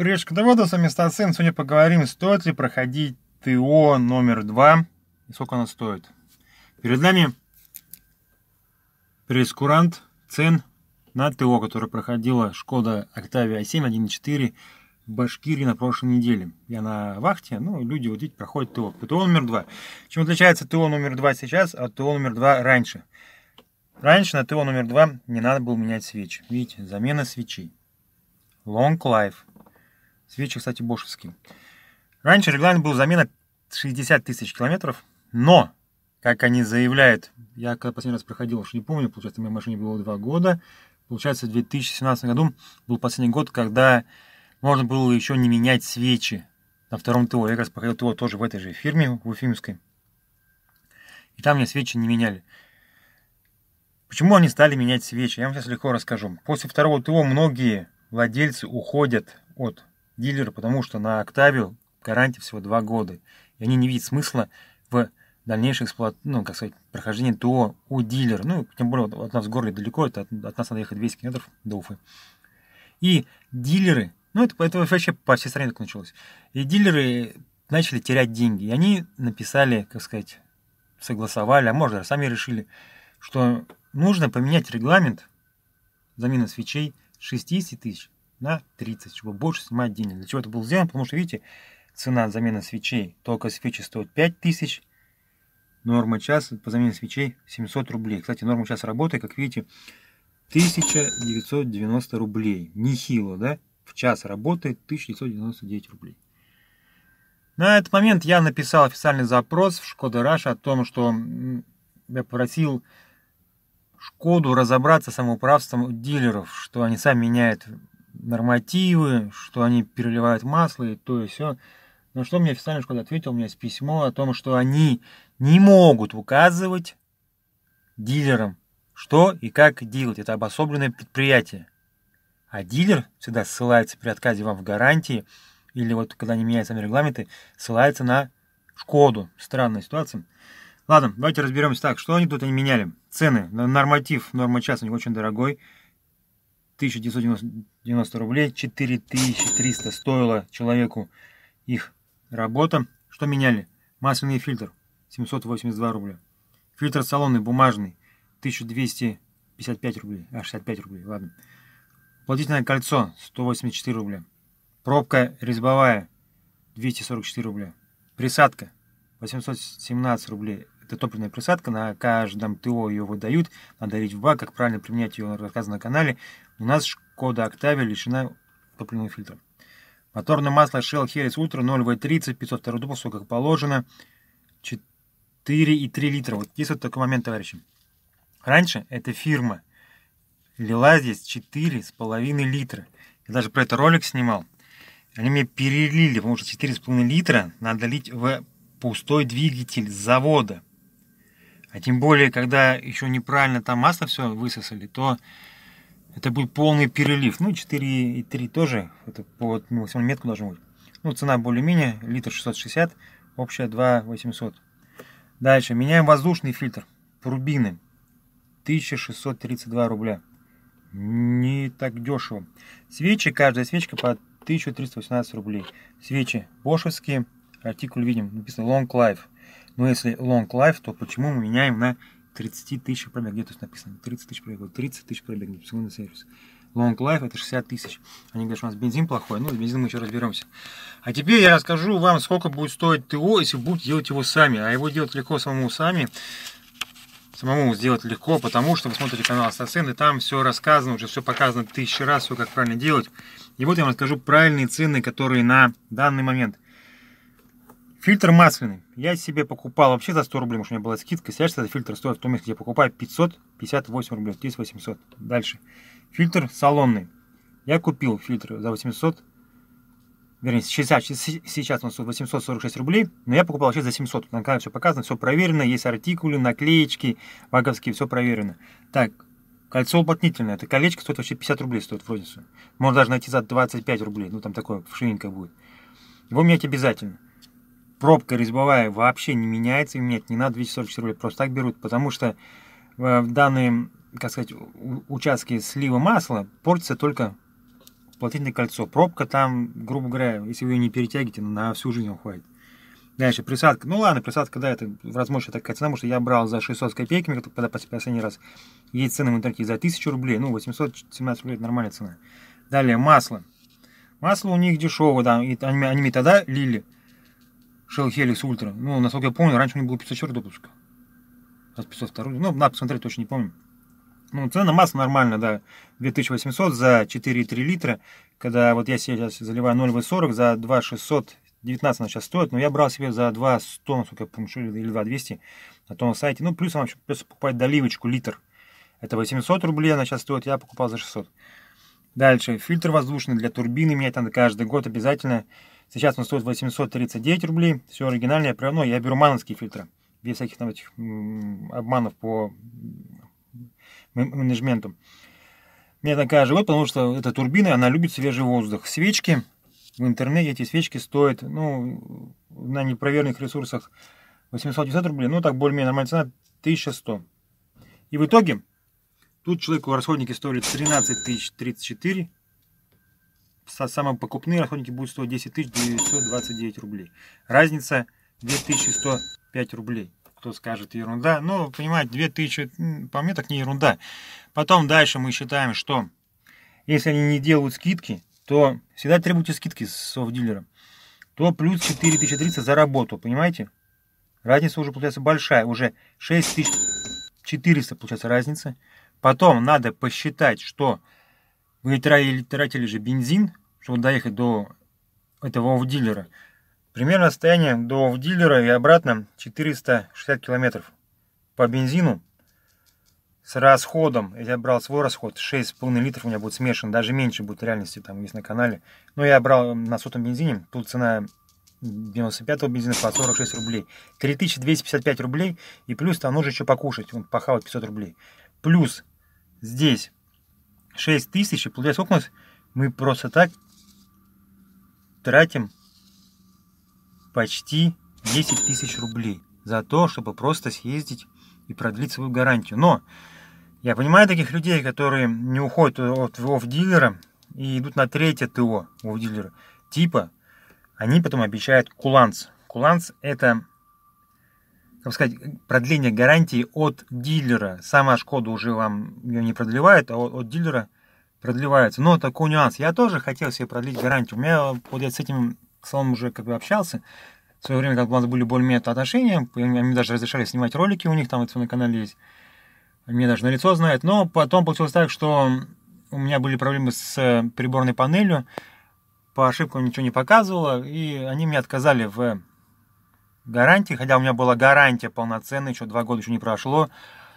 Решка Давыдов, Амистацин. Сегодня поговорим, стоит ли проходить ТО номер два. и сколько она стоит. Перед нами прескурант цен на ТО, которое проходила Шкода Октавия 7.14 в Башкирии на прошлой неделе. Я на вахте, ну, люди вот видите, проходят ТО. ТО номер два. Чем отличается ТО номер два сейчас от ТО номер два раньше? Раньше на ТО номер два не надо было менять свечи. Видите, замена свечей. Long Life Свечи, кстати, бошевские. Раньше регламент был замена 60 тысяч километров, но, как они заявляют, я когда последний раз проходил, уж не помню, получается, у меня машине было 2 года, получается, в 2017 году был последний год, когда можно было еще не менять свечи на втором ТО. Я как раз проходил ТО тоже в этой же фирме, в Уфимской. И там мне свечи не меняли. Почему они стали менять свечи? Я вам сейчас легко расскажу. После второго ТО многие владельцы уходят от дилеру, потому что на Октавию гарантия всего 2 года. И они не видят смысла в дальнейшем эксплуат... ну, как сказать, прохождении ТО у дилера. Ну, тем более от нас в городе далеко, это от, от нас надо ехать 200 километров до Уфы. И дилеры, ну, это, это вообще по всей стране так началось. И дилеры начали терять деньги. И они написали, как сказать, согласовали, а может, сами решили, что нужно поменять регламент замены свечей с 60 тысяч на 30, чтобы больше снимать денег. Для чего это было сделано? Потому что, видите, цена замены свечей, только свечи стоят 5000, норма час по замене свечей 700 рублей. Кстати, норма час работы, как видите, 1990 рублей. Нехило, да? В час работает 1999 рублей. На этот момент я написал официальный запрос в Шкода Раша о том, что я попросил Шкоду разобраться с самоуправством дилеров, что они сами меняют нормативы, что они переливают масло и то и все. Но что мне официально школа ответил, у меня есть письмо о том, что они не могут указывать дилерам, что и как делать. Это обособленное предприятие. А дилер всегда ссылается при отказе вам в гарантии, или вот когда они меняют сами регламенты, ссылается на Шкоду. Странная ситуация. Ладно, давайте разберемся так, что они тут они меняли. Цены, норматив, норма часа у них очень дорогой. 1990 рублей, 4300 стоило человеку их работа. Что меняли? Масляный фильтр 782 рубля. Фильтр салонный, бумажный 1255 рублей, а 65 рублей, ладно. Платительное кольцо 184 рубля. Пробка резьбовая 244 рубля. Присадка 817 рублей. Это топливная присадка, на каждом ТО ее выдают, надо лить в бак, как правильно применять ее, рассказано на канале. У нас Шкода Октавия лишена топливного фильтра. Моторное масло Shell Helix Ultra 0 w 30 502 допуска, как положено, 4,3 литра. Вот здесь вот такой момент, товарищи. Раньше эта фирма лила здесь 4,5 литра. Я даже про это ролик снимал. Они мне перелили, потому что 4,5 литра надо лить в пустой двигатель завода. А тем более, когда еще неправильно там масло все высосали, то это был полный перелив. Ну, 4,3 тоже. Это по максимальную метку должно быть. Ну, цена более-менее. Литр 660, общая 2,800. Дальше. Меняем воздушный фильтр. Турбины. 1632 рубля. Не так дешево. Свечи, каждая свечка по 1318 рублей. Свечи бошевские. Артикуль видим. Написано Long Life. Но если Long Life, то почему мы меняем на 30 тысяч пробег. Где тут написано? 30 тысяч пробег. 30 тысяч пробег. Секундный сервис. Long Life это 60 тысяч. Они говорят, что у нас бензин плохой. Ну, с бензином мы еще разберемся. А теперь я расскажу вам, сколько будет стоить ТО, если вы будете делать его сами. А его делать легко самому сами. Самому сделать легко, потому что вы смотрите канал Ассасин, и там все рассказано, уже все показано тысячи раз, все как правильно делать. И вот я вам расскажу правильные цены, которые на данный момент – Фильтр масляный. Я себе покупал вообще за 100 рублей, потому что у меня была скидка. Сейчас этот фильтр стоит в том месте, где я покупаю 558 рублей. Здесь 800. Дальше. Фильтр салонный. Я купил фильтр за 800 вернее, 60, сейчас он стоит 846 рублей, но я покупал вообще за 700. На канале все показано, все проверено, есть артикулы, наклеечки, ваговские, все проверено. Так, кольцо уплотнительное, это колечко стоит вообще 50 рублей, стоит в розницу. Можно даже найти за 25 рублей, ну там такое, вшивенькое будет. Его менять обязательно пробка резьбовая вообще не меняется, и менять не надо 244 рублей, просто так берут, потому что э, в данные, как сказать, участки слива масла портится только плотинное кольцо. Пробка там, грубо говоря, если вы ее не перетягиваете, на всю жизнь уходит. Дальше присадка. Ну ладно, присадка, да, это в размочке такая цена, потому что я брал за 600 с копейками, когда последний раз. Есть цены в интернете за 1000 рублей, ну 817 рублей, это нормальная цена. Далее масло. Масло у них дешевое, да, и они, они тогда лили. Shell Helix Ultra. Ну, насколько я помню, раньше у него был 54 допуска. Раз 502. Ну, надо посмотреть, точно не помню. Ну, цена масса нормальная, да. 2800 за 4,3 литра. Когда вот я сейчас заливаю 0,40 за 2,619 она сейчас стоит. Но я брал себе за 2,100, насколько я помню, или 2,200 на том сайте. Ну, плюс она еще плюс покупать доливочку литр. Это 800 рублей она сейчас стоит, я покупал за 600. Дальше, фильтр воздушный для турбины менять надо каждый год обязательно. Сейчас он стоит 839 рублей. Все оригинальное, правильно. Ну, я беру мановские фильтры. Без всяких там этих обманов по менеджменту. Мне такая живет, потому что эта турбина, она любит свежий воздух. Свечки в интернете, эти свечки стоят, ну, на непроверенных ресурсах 850 рублей, ну, так более-менее нормальная цена, 1100. И в итоге, тут человеку расходники стоили 13 тысяч самым покупные расходники будут стоить 10 929 рублей. Разница 2105 рублей. Кто скажет ерунда. Ну, понимаете, 2000, по мне так не ерунда. Потом дальше мы считаем, что если они не делают скидки, то всегда требуйте скидки с софт-дилером, то плюс 4030 за работу, понимаете? Разница уже получается большая, уже 6400 получается разница. Потом надо посчитать, что вы тратили, тратили же бензин, чтобы доехать до этого ОВ-дилера. Примерно расстояние до ОВ-дилера и обратно 460 километров по бензину с расходом, я брал свой расход, 6,5 литров у меня будет смешан, даже меньше будет в реальности, там есть на канале. Но я брал на сотом бензине, тут цена 95-го бензина по 46 рублей. 3255 рублей, и плюс там нужно еще покушать, он похавать 500 рублей. Плюс здесь 6 тысяч, и получается, сколько у нас мы просто так тратим почти 10 тысяч рублей за то, чтобы просто съездить и продлить свою гарантию. Но я понимаю таких людей, которые не уходят от ВОВ-дилера и идут на третье ТО ВОВ-дилера. Типа, они потом обещают куланс. Куланс – это как сказать, продление гарантии от дилера. Сама Шкода уже вам ее не продлевает, а от, от дилера продлевается. Но такой нюанс. Я тоже хотел себе продлить гарантию. У меня, вот я с этим салоном уже как бы общался. В свое время, как у нас были более-менее отношения, мне даже разрешали снимать ролики у них, там это на канале есть. Мне даже на лицо знают. Но потом получилось так, что у меня были проблемы с э, приборной панелью. По ошибкам ничего не показывало. И они мне отказали в гарантии, хотя у меня была гарантия полноценная, еще два года еще не прошло.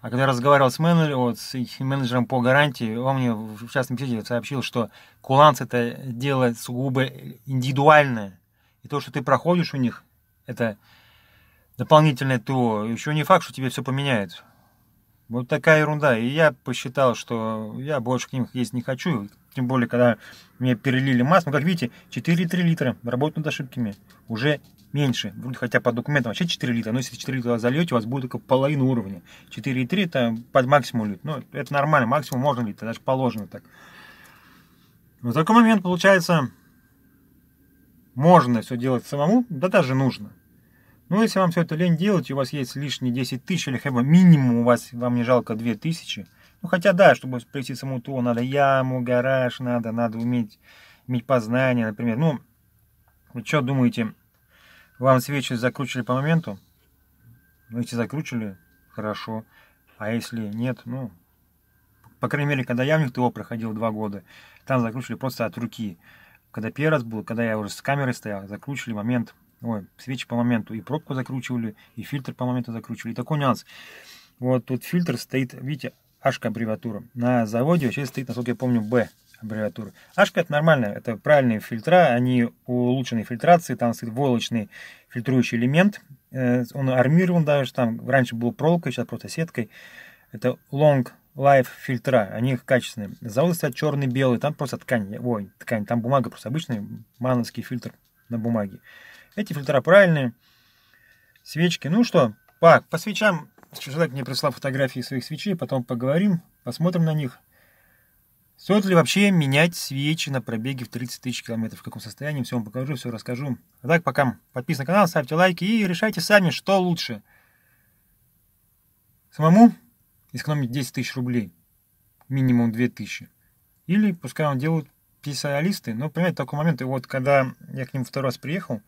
А когда я разговаривал с, менеджером, вот, с менеджером по гарантии, он мне в частном беседе сообщил, что куланс это дело сугубо индивидуальное. И то, что ты проходишь у них, это дополнительное ТО. Еще не факт, что тебе все поменяют. Вот такая ерунда. И я посчитал, что я больше к ним есть не хочу. Тем более, когда мне перелили масло. Ну, как видите, 4,3 литра. Работают над ошибками. Уже меньше. Хотя по документам вообще 4 литра. Но если 4 литра зальете, у вас будет только половина уровня. 4,3 это под максимум лит. Ну, это нормально. Максимум можно лить. А даже положено так. Но в такой момент, получается, можно все делать самому. Да даже нужно. Но ну, если вам все это лень делать, и у вас есть лишние 10 тысяч, или хотя бы минимум у вас, вам не жалко 2 тысячи, ну, хотя да, чтобы плести саму то, надо яму, гараж, надо, надо уметь иметь познание, например. Ну, вы что думаете, вам свечи закручили по моменту? Ну, если закручивали, хорошо. А если нет, ну, по крайней мере, когда я в них ТО проходил два года, там закручивали просто от руки. Когда первый раз был, когда я уже с камерой стоял, закручивали момент, ой, свечи по моменту, и пробку закручивали, и фильтр по моменту закручивали. И такой нюанс. Вот тут фильтр стоит, видите, Ашка аббревиатура. На заводе вообще стоит, насколько я помню, Б аббревиатура. Ашка это нормально, это правильные фильтра, они улучшенные фильтрации, там стоит волочный фильтрующий элемент, э, он армирован даже, там раньше был проволокой, сейчас просто сеткой. Это long Life фильтра, они их качественные. Заводы стоят черный, белый, там просто ткань, ой, ткань, там бумага просто обычный мановский фильтр на бумаге. Эти фильтра правильные, свечки, ну что, по, по свечам Человек мне прислал фотографии своих свечей, потом поговорим, посмотрим на них. Стоит ли вообще менять свечи на пробеге в 30 тысяч километров? В каком состоянии? Все вам покажу, все расскажу. А так, пока подписывайтесь на канал, ставьте лайки и решайте сами, что лучше. Самому сэкономить 10 тысяч рублей, минимум 2 тысячи. Или пускай он делают специалисты, но, понимаете, такой момент, и вот когда я к ним второй раз приехал,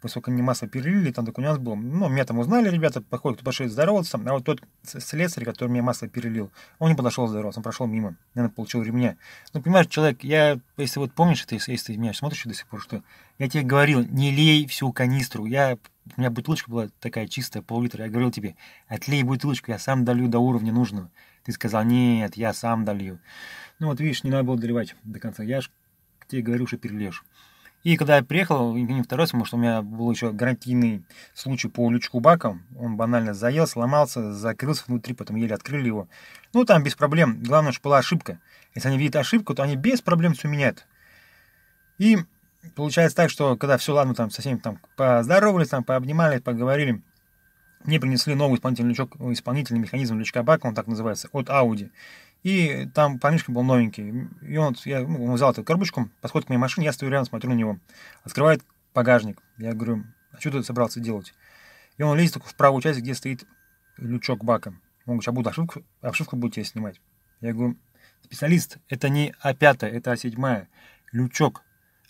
поскольку мне масло перелили, там так у нас было, ну, меня там узнали ребята, походу кто пошли здороваться, а вот тот слесарь, который мне масло перелил, он не подошел здороваться, он прошел мимо, наверное, получил ремня. Ну, понимаешь, человек, я, если вот помнишь, это, если ты меня смотришь до сих пор, что я тебе говорил, не лей всю канистру, я у меня бутылочка была такая чистая, пол-литра. Я говорил тебе, отлей бутылочку, я сам долью до уровня нужного. Ты сказал, нет, я сам долью. Ну вот видишь, не надо было доливать до конца. Я ж тебе говорю, что перелешь. И когда я приехал, Евгений II, потому что у меня был еще гарантийный случай по лючку бака, он банально заел, сломался, закрылся внутри, потом еле открыли его. Ну, там без проблем. Главное, что была ошибка. Если они видят ошибку, то они без проблем все меняют. И получается так, что когда все, ладно, там со всеми там поздоровались, там пообнимались, поговорили, не принесли новый исполнительный, лючок, исполнительный механизм лючка бака, он так называется, от Audi. И там помнишка был новенький. И он, я, ну, он взял эту коробочку, подходит к моей машине, я стою рядом, смотрю на него. Открывает багажник. Я говорю, а что ты собрался делать? И он лезет в правую часть, где стоит лючок бака. Он говорит, а буду обшивку, обшивку будете снимать. Я говорю, специалист, это не А5, это А7. Лючок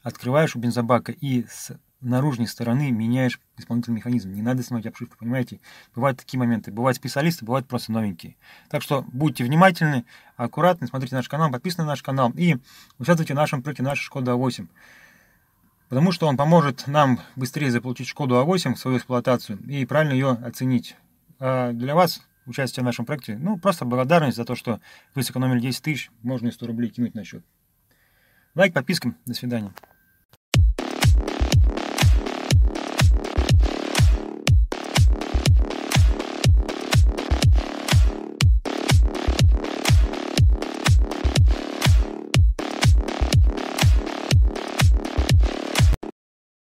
открываешь у бензобака и с наружной стороны меняешь исполнительный механизм. Не надо снимать обшивку, понимаете? Бывают такие моменты. Бывают специалисты, бывают просто новенькие. Так что будьте внимательны, аккуратны, смотрите наш канал, подписывайтесь на наш канал и участвуйте в нашем проекте «Наша Шкода А8». Потому что он поможет нам быстрее заполучить Шкоду А8 в свою эксплуатацию и правильно ее оценить. А для вас участие в нашем проекте, ну, просто благодарность за то, что вы сэкономили 10 тысяч, можно и 100 рублей кинуть на счет. Лайк, подписка, до свидания.